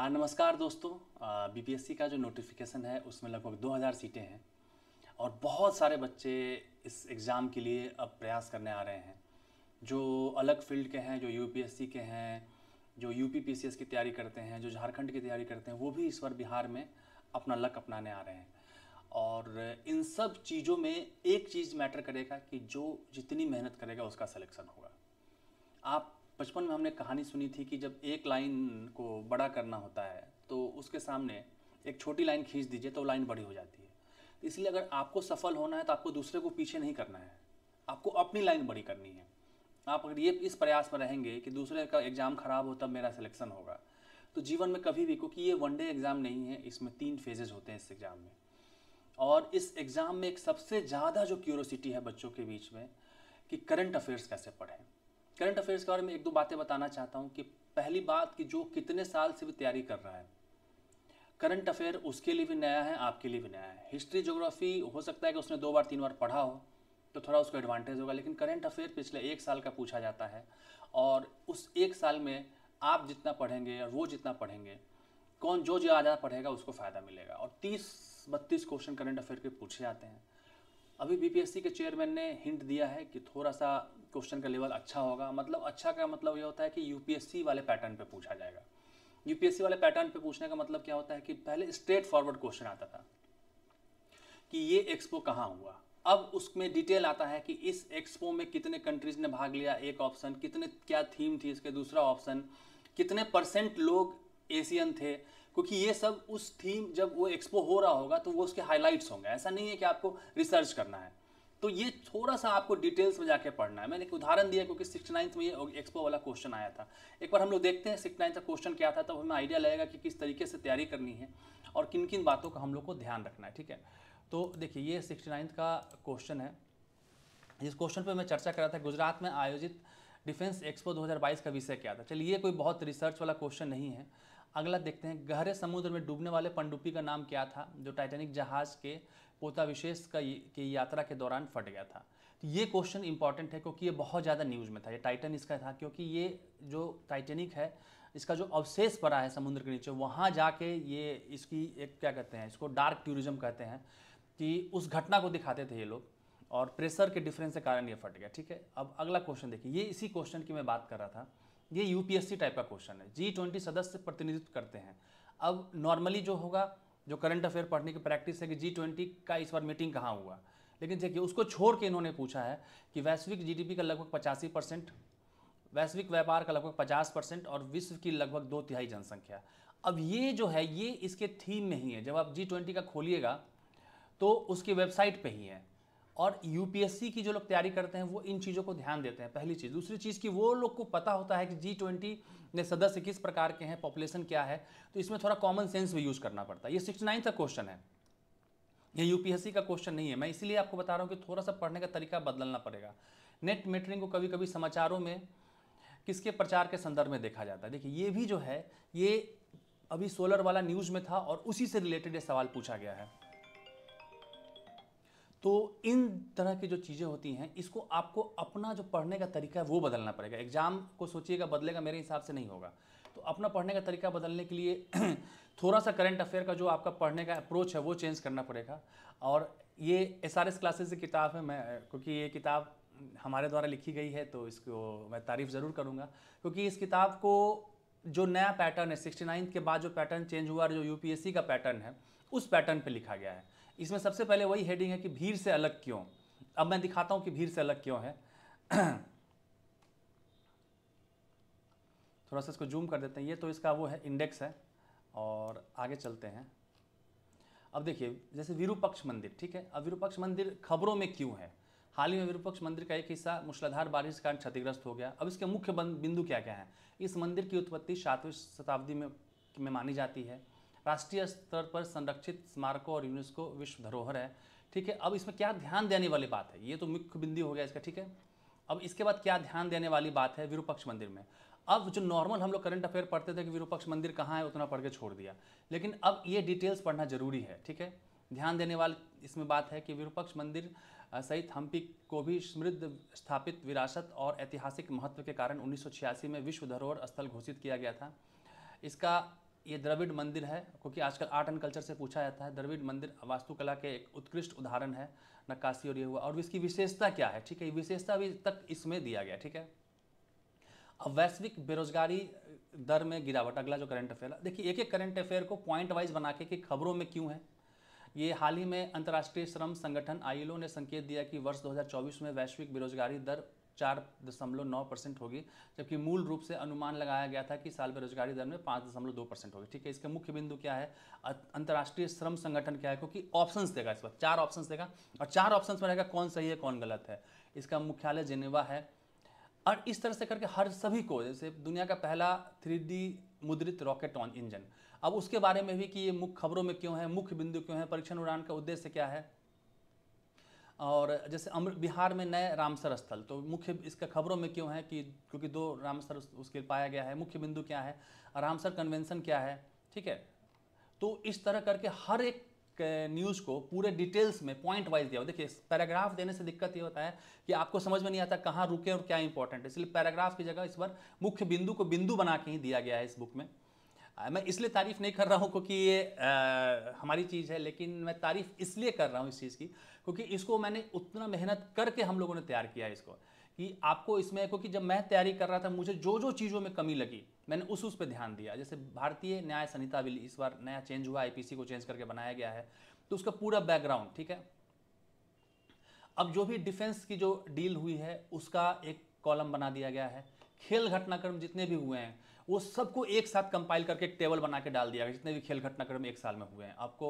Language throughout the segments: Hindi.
नमस्कार दोस्तों बीपीएससी का जो नोटिफिकेशन है उसमें लगभग 2000 सीटें हैं और बहुत सारे बच्चे इस एग्ज़ाम के लिए अब प्रयास करने आ रहे हैं जो अलग फील्ड के हैं जो यूपीएससी के हैं जो यू यूपीपीसीएस की तैयारी करते हैं जो झारखंड की तैयारी करते हैं वो भी इस बार बिहार में अपना लक अपनाने आ रहे हैं और इन सब चीज़ों में एक चीज़ मैटर करेगा कि जो जितनी मेहनत करेगा उसका सिलेक्शन होगा आप बचपन में हमने कहानी सुनी थी कि जब एक लाइन को बड़ा करना होता है तो उसके सामने एक छोटी लाइन खींच दीजिए तो लाइन बड़ी हो जाती है इसलिए अगर आपको सफल होना है तो आपको दूसरे को पीछे नहीं करना है आपको अपनी लाइन बड़ी करनी है आप अगर ये इस प्रयास में रहेंगे कि दूसरे का एग्ज़ाम ख़राब हो तब मेरा सिलेक्शन होगा तो जीवन में कभी भी क्योंकि ये वनडे एग्ज़ाम नहीं है इसमें तीन फेजेज होते हैं इस एग्ज़ाम में और इस एग्ज़ाम में एक सबसे ज़्यादा जो क्यूरोसिटी है बच्चों के बीच में कि करंट अफेयर्स कैसे पढ़ें करंट अफेयर्स के बारे में एक दो बातें बताना चाहता हूँ कि पहली बात कि जो कितने साल से भी तैयारी कर रहा है करंट अफेयर उसके लिए भी नया है आपके लिए भी नया है हिस्ट्री जोग्राफी हो सकता है कि उसने दो बार तीन बार पढ़ा हो तो थोड़ा उसको एडवांटेज होगा लेकिन करंट अफेयर पिछले एक साल का पूछा जाता है और उस एक साल में आप जितना पढ़ेंगे और वो जितना पढ़ेंगे कौन जो ज़्यादा पढ़ेगा उसको फ़ायदा मिलेगा और तीस बत्तीस क्वेश्चन करंट अफेयर के पूछे जाते हैं अभी बीपीएससी के चेयरमैन ने हिंट दिया है कि थोड़ा सा क्वेश्चन का लेवल अच्छा होगा मतलब अच्छा का मतलब यह होता है कि यूपीएससी वाले पैटर्न पे पूछा जाएगा यूपीएससी वाले पैटर्न पे पूछने का मतलब क्या होता है कि पहले स्ट्रेट फॉरवर्ड क्वेश्चन आता था कि ये एक्सपो कहाँ हुआ अब उसमें डिटेल आता है कि इस एक्सपो में कितने कंट्रीज ने भाग लिया एक ऑप्शन कितने क्या थीम थी इसके दूसरा ऑप्शन कितने परसेंट लोग एशियन थे क्योंकि ये सब उस थीम जब वो एक्सपो हो रहा होगा तो वो उसके हाईलाइट्स होंगे ऐसा नहीं है कि आपको रिसर्च करना है तो ये थोड़ा सा आपको डिटेल्स में जाके पढ़ना है मैंने एक उदाहरण दिया क्योंकि सिक्स नाइन्थ में ये एक्सपो वाला क्वेश्चन आया था एक बार हम लोग देखते हैं सिक्स नाइन्थ का क्वेश्चन क्या था तब तो हमें आइडिया लगेगा कि किस तरीके से तैयारी करनी है और किन किन बातों का हम लोग को ध्यान रखना है ठीक है तो देखिए ये सिक्सटी नाइन्थ का क्वेश्चन है जिस क्वेश्चन पर मैं चर्चा कर रहा था गुजरात में आयोजित डिफेंस एक्सपो दो का विषय क्या था चलिए कोई बहुत रिसर्च वाला क्वेश्चन नहीं है अगला देखते हैं गहरे समुद्र में डूबने वाले पंडुपी का नाम क्या था जो टाइटेनिक जहाज के पोता विशेष का की यात्रा के दौरान फट गया था तो ये क्वेश्चन इंपॉर्टेंट है क्योंकि ये बहुत ज़्यादा न्यूज़ में था ये टाइटन इसका था क्योंकि ये जो टाइटेनिक है इसका जो अवशेष पड़ा है समुद्र के नीचे वहाँ जाके ये इसकी एक क्या कहते हैं इसको डार्क टूरिज्म कहते हैं कि उस घटना को दिखाते थे ये लोग और प्रेशर के डिफरेंस के कारण ये फट गया ठीक है अब अगला क्वेश्चन देखिए ये इसी क्वेश्चन की मैं बात कर रहा था ये यूपीएससी टाइप का क्वेश्चन है जी ट्वेंटी सदस्य प्रतिनिधित्व करते हैं अब नॉर्मली जो होगा जो करंट अफेयर पढ़ने की प्रैक्टिस है कि जी ट्वेंटी का इस बार मीटिंग कहाँ हुआ लेकिन देखिए उसको छोड़ के इन्होंने पूछा है कि वैश्विक जीडीपी का लगभग पचासी परसेंट वैश्विक व्यापार का लगभग पचास परसेंट और विश्व की लगभग दो तिहाई जनसंख्या अब ये जो है ये इसके थीम में ही है जब आप जी ट्वेंटी का खोलिएगा तो उसकी वेबसाइट पे ही है और यूपीएससी की जो लोग तैयारी करते हैं वो इन चीज़ों को ध्यान देते हैं पहली चीज़ दूसरी चीज़ कि वो लोग को पता होता है कि जी ट्वेंटी ने सदस्य किस प्रकार के हैं पॉपुलेशन क्या है तो इसमें थोड़ा कॉमन सेंस भी यूज़ करना पड़ता है ये सिक्सटी नाइन का क्वेश्चन है ये यूपीएससी का क्वेश्चन नहीं है मैं इसीलिए आपको बता रहा हूँ कि थोड़ा सा पढ़ने का तरीका बदलना पड़ेगा नेट मेटरिंग को कभी कभी समाचारों में किसके प्रचार के संदर्भ में देखा जाता है देखिए ये भी जो है ये अभी सोलर वाला न्यूज़ में था और उसी से रिलेटेड ये सवाल पूछा गया है तो इन तरह की जो चीज़ें होती हैं इसको आपको अपना जो पढ़ने का तरीका है वो बदलना पड़ेगा एग्ज़ाम को सोचिएगा बदलेगा मेरे हिसाब से नहीं होगा तो अपना पढ़ने का तरीका बदलने के लिए थोड़ा सा करंट अफेयर का जो आपका पढ़ने का अप्रोच है वो चेंज करना पड़ेगा और ये एस आर एस क्लासेस की किताब है मैं क्योंकि ये किताब हमारे द्वारा लिखी गई है तो इसको मैं तारीफ़ ज़रूर करूँगा क्योंकि इस किताब को जो नया पैटर्न है सिक्सटी के बाद जो पैटर्न चेंज हुआ और जो यू का पैटर्न है उस पैटर्न पर लिखा गया है इसमें सबसे पहले वही हेडिंग है कि भीड़ से अलग क्यों अब मैं दिखाता हूँ कि भीड़ से अलग क्यों है थोड़ा सा इसको जूम कर देते हैं ये तो इसका वो है इंडेक्स है और आगे चलते हैं अब देखिए जैसे विरूपक्ष मंदिर ठीक है अब विरूपक्ष मंदिर खबरों में क्यों है हाल ही में विरूपक्ष मंदिर का एक हिस्सा मूसलाधार बारिश के कारण क्षतिग्रस्त हो गया अब इसके मुख्य बिंदु क्या क्या है इस मंदिर की उत्पत्ति सातवीं शताब्दी में में मानी जाती है राष्ट्रीय स्तर पर संरक्षित स्मारकों और यूनेस्को विश्व धरोहर है ठीक है अब इसमें क्या ध्यान देने वाली बात है ये तो मुख्य बिंदु हो गया इसका ठीक है अब इसके बाद क्या ध्यान देने वाली बात है विरूपक्ष मंदिर में अब जो नॉर्मल हम लोग करंट अफेयर पढ़ते थे कि विरूपक्ष मंदिर कहाँ है उतना पढ़ के छोड़ दिया लेकिन अब ये डिटेल्स पढ़ना जरूरी है ठीक है ध्यान देने वाली इसमें बात है कि विरूपक्ष मंदिर सहित हम्पी को भी समृद्ध स्थापित विरासत और ऐतिहासिक महत्व के कारण उन्नीस में विश्व धरोहर स्थल घोषित किया गया था इसका ये द्रविड़ मंदिर है क्योंकि आजकल आर्ट एंड कल्चर से पूछा जाता है द्रविड़ मंदिर वास्तुकला के एक उत्कृष्ट उदाहरण है नक्काशी और ये हुआ और इसकी विशेषता क्या है ठीक है विशेषता अभी तक इसमें दिया गया ठीक है अब वैश्विक बेरोजगारी दर में गिरावट अगला जो करंट अफेयर है देखिए एक एक करंट अफेयर को पॉइंट वाइज बना के कि खबरों में क्यों है ये हाल ही में अंतर्राष्ट्रीय श्रम संगठन आईएलओ ने संकेत दिया कि वर्ष 2024 में वैश्विक बेरोजगारी दर चार दशमलव नौ परसेंट होगी जबकि मूल रूप से अनुमान लगाया गया था कि साल बेरोजगारी दर में पाँच दशमलव दो परसेंट होगी ठीक है इसका मुख्य बिंदु क्या है अंतर्राष्ट्रीय श्रम संगठन क्या है क्योंकि ऑप्शंस देगा इस बार चार ऑप्शंस देगा और चार ऑप्शंस में रहेगा कौन सही है कौन गलत है इसका मुख्यालय जेनेवा है और इस तरह से करके हर सभी को जैसे दुनिया का पहला थ्री मुद्रित रॉकेट ऑन इंजन अब उसके बारे में भी कि ये मुख्य खबरों में क्यों है मुख्य बिंदु क्यों है परीक्षण उड़ान का उद्देश्य क्या है और जैसे अमृत बिहार में नए रामसर स्थल तो मुख्य इसका खबरों में क्यों है कि क्योंकि दो रामसर उसके पाया गया है मुख्य बिंदु क्या है रामसर कन्वेंशन क्या है ठीक है तो इस तरह करके हर एक न्यूज़ को पूरे डिटेल्स में पॉइंट वाइज दिया देखिए पैराग्राफ देने से दिक्कत ये होता है कि आपको समझ में नहीं आता कहाँ रुके और क्या इंपॉर्टेंट है इसलिए पैराग्राफ की जगह इस बार मुख्य बिंदु को बिंदु बना के ही दिया गया है इस बुक में मैं इसलिए तारीफ़ नहीं कर रहा हूँ क्योंकि ये आ, हमारी चीज़ है लेकिन मैं तारीफ़ इसलिए कर रहा हूँ इस चीज़ की क्योंकि इसको मैंने उतना मेहनत करके हम लोगों ने तैयार किया है इसको कि आपको इसमें क्योंकि जब मैं तैयारी कर रहा था मुझे जो जो चीज़ों में कमी लगी मैंने उस उस पर ध्यान दिया जैसे भारतीय न्याय संहिता बिल इस बार नया चेंज हुआ आईपीसी को चेंज करके बनाया गया है तो उसका पूरा बैकग्राउंड ठीक है अब जो भी डिफेंस की जो डील हुई है उसका एक कॉलम बना दिया गया है खेल घटनाक्रम जितने भी हुए हैं वो सबको एक साथ कंपाइल करके एक टेबल बना के डाल दिया गया जितने भी खेल घटनाक्रम एक साल में हुए हैं आपको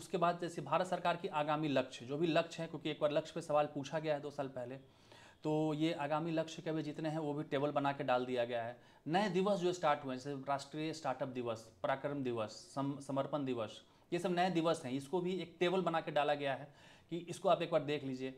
उसके बाद जैसे भारत सरकार की आगामी लक्ष्य जो भी लक्ष्य है क्योंकि एक बार लक्ष्य पे सवाल पूछा गया है दो साल पहले तो ये आगामी लक्ष्य के भी जितने हैं वो भी टेबल बना के डाल दिया गया है नए दिवस जो स्टार्ट हुए हैं जैसे राष्ट्रीय स्टार्टअप दिवस पराक्रम दिवस सम, समर्पण दिवस ये सब नए दिवस हैं इसको भी एक टेबल बना के डाला गया है कि इसको आप एक बार देख लीजिए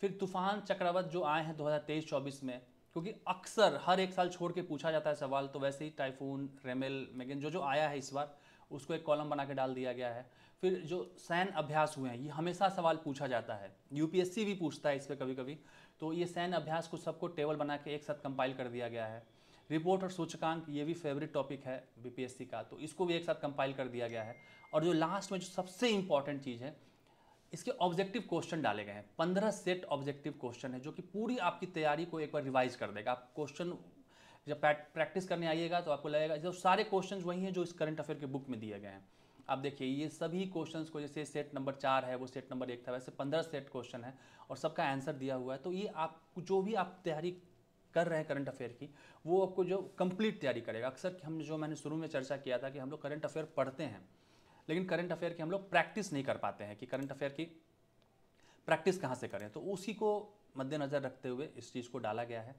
फिर तूफान चक्रवत जो आए हैं दो हज़ार में क्योंकि अक्सर हर एक साल छोड़ के पूछा जाता है सवाल तो वैसे ही टाइफून रेमेल मेगन जो जो आया है इस बार उसको एक कॉलम बना के डाल दिया गया है फिर जो सैन अभ्यास हुए हैं ये हमेशा सवाल पूछा जाता है यूपीएससी भी पूछता है इस पर कभी कभी तो ये सैन अभ्यास को सबको टेबल बना के एक साथ कंपाइल कर दिया गया है रिपोर्ट और सूचकांक ये भी फेवरेट टॉपिक है बीपीएससी का तो इसको भी एक साथ कंपाइल कर दिया गया है और जो लास्ट में जो सबसे इम्पॉर्टेंट चीज़ है इसके ऑब्जेक्टिव क्वेश्चन डाले गए हैं पंद्रह सेट ऑब्जेक्टिव क्वेश्चन है जो कि पूरी आपकी तैयारी को एक बार रिवाइज कर देगा आप क्वेश्चन जब प्रैक्टिस करने आइएगा तो आपको लगेगा जब सारे क्वेश्चन वही हैं जो इस करंट अफेयर के बुक में दिए गए हैं आप देखिए ये सभी क्वेश्चन को जैसे सेट नंबर चार है वो सेट नंबर एक था वैसे पंद्रह सेट क्वेश्चन है और सबका आंसर दिया हुआ है तो ये आप जो भी आप तैयारी कर रहे हैं करंट अफेयर की वो आपको जो कंप्लीट तैयारी करेगा अक्सर हम जो मैंने शुरू में चर्चा किया था कि हम लोग करंट अफेयर पढ़ते हैं लेकिन करंट अफेयर की हम लोग प्रैक्टिस नहीं कर पाते हैं कि करंट अफेयर की प्रैक्टिस कहाँ से करें तो उसी को मद्देनज़र रखते हुए इस चीज़ को डाला गया है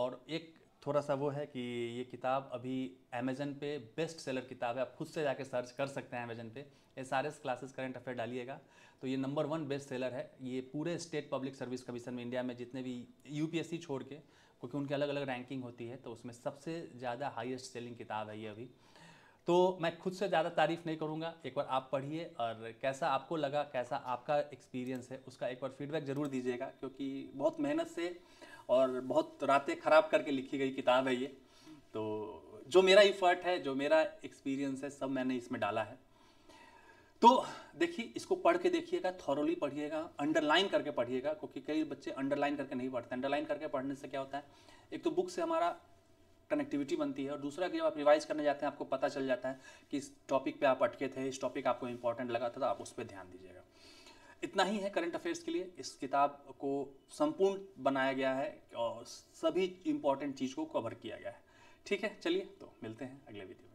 और एक थोड़ा सा वो है कि ये किताब अभी अमेजन पे बेस्ट सेलर किताब है आप खुद से जाके सर्च कर सकते हैं अमेजन पे S R S classes current affair डालिएगा तो ये नंबर वन बेस्ट सेलर है ये पूरे स्टेट पब्लिक सर्विस कमीशन में इंडिया में जितने भी यूपीएससी छोड़ के क्योंकि उनकी अलग अलग रैंकिंग होती है तो उसमें सबसे ज़्यादा हाइस्ट सेलिंग किताब है ये अभी तो मैं खुद से ज़्यादा तारीफ़ नहीं करूँगा एक बार आप पढ़िए और कैसा आपको लगा कैसा आपका एक्सपीरियंस है उसका एक बार फीडबैक ज़रूर दीजिएगा क्योंकि बहुत मेहनत से और बहुत रातें ख़राब करके लिखी गई किताब है ये तो जो मेरा इफ़र्ट है जो मेरा एक्सपीरियंस है सब मैंने इसमें डाला है तो देखिए इसको पढ़ के देखिएगा थॉरली पढ़िएगा अंडरलाइन करके पढ़िएगा क्योंकि कई बच्चे अंडरलाइन करके नहीं पढ़ते अंडरलाइन करके पढ़ने से क्या होता है एक तो बुक से हमारा कनेक्टिविटी बनती है और दूसरा कि जब आप रिवाइज करने जाते हैं आपको पता चल जाता है कि इस टॉपिक पे आप अटके थे इस टॉपिक आपको इंपॉर्टेंट लगा था तो आप उस पर ध्यान दीजिएगा इतना ही है करंट अफेयर्स के लिए इस किताब को संपूर्ण बनाया गया है और सभी इम्पॉर्टेंट चीज़ को कवर किया गया है ठीक है चलिए तो मिलते हैं अगले वीडियो में